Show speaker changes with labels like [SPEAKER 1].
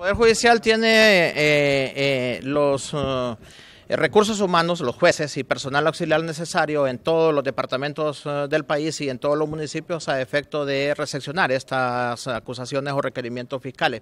[SPEAKER 1] Poder Judicial tiene eh, eh, los uh, recursos humanos, los jueces y personal auxiliar necesario en todos los departamentos uh, del país y en todos los municipios a efecto de recepcionar estas acusaciones o requerimientos fiscales.